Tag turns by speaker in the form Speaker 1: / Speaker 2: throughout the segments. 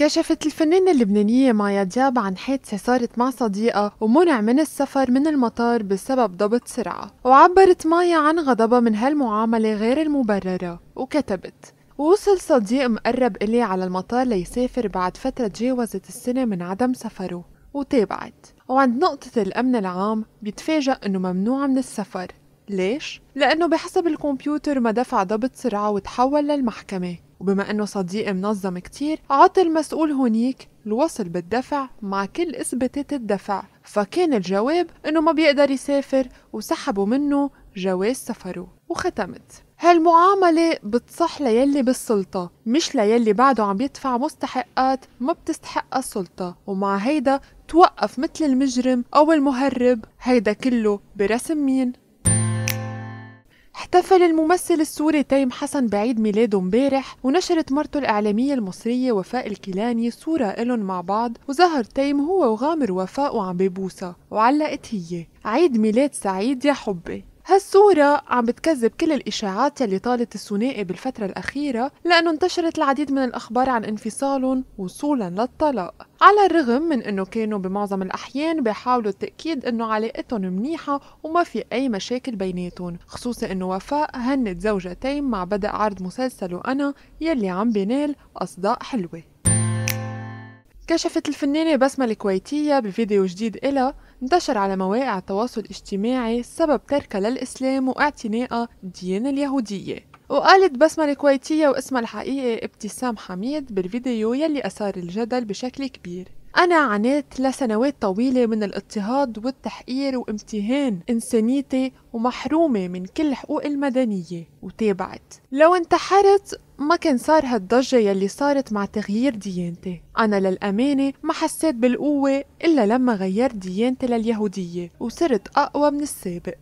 Speaker 1: كشفت الفنانة اللبنانية مايا دياب عن حادثة صارت مع صديقة ومنع من السفر من المطار بسبب ضبط سرعة وعبرت مايا عن غضبها من هالمعاملة غير المبررة وكتبت وصل صديق مقرب إلي على المطار ليسافر بعد فترة تجاوزت السنة من عدم سفره وتابعت وعند نقطة الأمن العام بيتفاجأ إنه ممنوع من السفر ليش؟ لأنه بحسب الكمبيوتر ما دفع ضبط سرعة وتحول للمحكمة وبما أنه صديقي منظم كتير عطى المسؤول هونيك الوصل بالدفع مع كل إثباتات الدفع فكان الجواب أنه ما بيقدر يسافر وسحبوا منه جواز سفره وختمت هالمعاملة بتصح ليلي بالسلطة مش ليلي بعده عم يدفع مستحقات ما بتستحق السلطة ومع هيدا توقف مثل المجرم أو المهرب هيدا كله برسم مين؟ احتفل الممثل السوري تيم حسن بعيد ميلاده امبارح ونشرت مرته الإعلامية المصرية وفاء الكيلاني صورة إلهم مع بعض وظهر تيم هو وغامر وفاء وعم ببوسة وعلقت هي عيد ميلاد سعيد يا حبي هالصورة عم بتكذب كل الإشاعات اللي طالت الثنائي بالفترة الأخيرة لأنه انتشرت العديد من الأخبار عن انفصالهم وصولا للطلاق على الرغم من أنه كانوا بمعظم الأحيان بيحاولوا التأكيد أنه علاقتهم منيحة وما في أي مشاكل بيناتهم خصوصا أنه وفاء هنت زوجتين مع بدء عرض مسلسل أنا يلي عم بينال أصداء حلوة كشفت الفنانة بسمة الكويتية بفيديو جديد إلها انتشر على مواقع التواصل الاجتماعي سبب تركها للإسلام واعتنائها الديانة اليهودية وقالت بسمة الكويتية واسمها الحقيقي ابتسام حميد بالفيديو يلي أثار الجدل بشكل كبير أنا عانيت لسنوات طويلة من الاضطهاد والتحقير وامتهان إنسانيتي ومحرومة من كل حقوق المدنية وتابعت لو انتحرت ما كان صار هالضجة يلي صارت مع تغيير ديانتي أنا للأمانة ما حسيت بالقوة إلا لما غيرت ديانتي لليهودية وصرت أقوى من السابق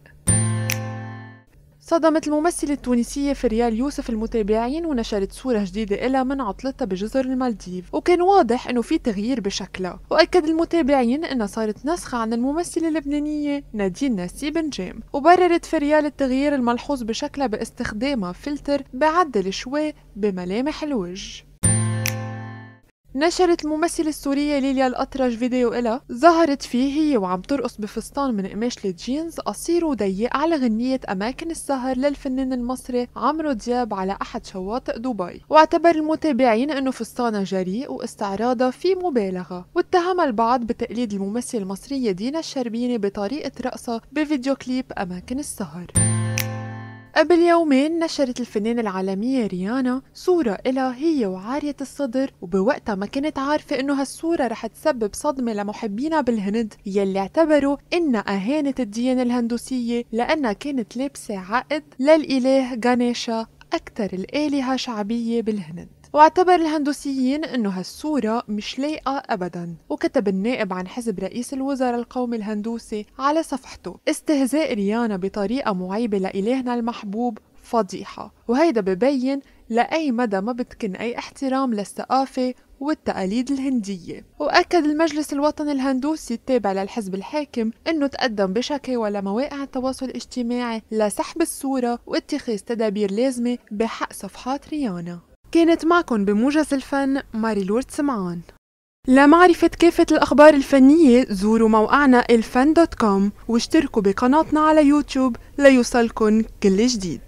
Speaker 1: صدمت الممثلة التونسية فريال يوسف المتابعين ونشرت صورة جديدة إلها من عطلتها بجزر المالديف وكان واضح إنه في تغيير بشكلها وأكد المتابعين إنها صارت نسخة عن الممثلة اللبنانية نادين ناسي بنجام وبررت فريال التغيير الملحوظ بشكلها باستخدامها فلتر بعدل شوي بملامح الوجه نشرت الممثلة السورية ليليا الأطرش فيديو إلها ظهرت فيه هي وعم ترقص بفستان من قماش الجينز قصير وضيق على غنية أماكن السهر للفنان المصري عمرو دياب على أحد شواطئ دبي واعتبر المتابعين أنه فستانها جريء واستعراضها فيه مبالغة واتهم البعض بتقليد الممثلة المصرية دينا الشربيني بطريقة رقصها بفيديو كليب أماكن السهر قبل يومين نشرت الفنانة العالمية ريانا صورة إلها هي وعارية الصدر وبوقتها ما كانت عارفة إنه هالصورة رح تسبب صدمة لمحبينا بالهند يلي اعتبروا إنها أهانت الديانة الهندوسية لأنها كانت لابسة عقد للإله غانيشا أكثر الآلهة شعبية بالهند واعتبر الهندوسيين أنه هالصورة مش لايقة أبدا وكتب النائب عن حزب رئيس الوزراء القومي الهندوسي على صفحته استهزاء ريانا بطريقة معيبة لإلهنا المحبوب فضيحة وهيدا ببين لأي مدى ما بتكن أي احترام للثقافة والتقاليد الهندية وأكد المجلس الوطني الهندوسي التابع للحزب الحاكم أنه تقدم بشكاوى لمواقع التواصل الاجتماعي لسحب الصورة واتخاذ تدابير لازمة بحق صفحات ريانا كانت معكم بموجز الفن ماري لورد سمعان لمعرفة كافة الأخبار الفنية زوروا موقعنا الفن دوت كوم واشتركوا بقناتنا على يوتيوب ليوصلكن كل جديد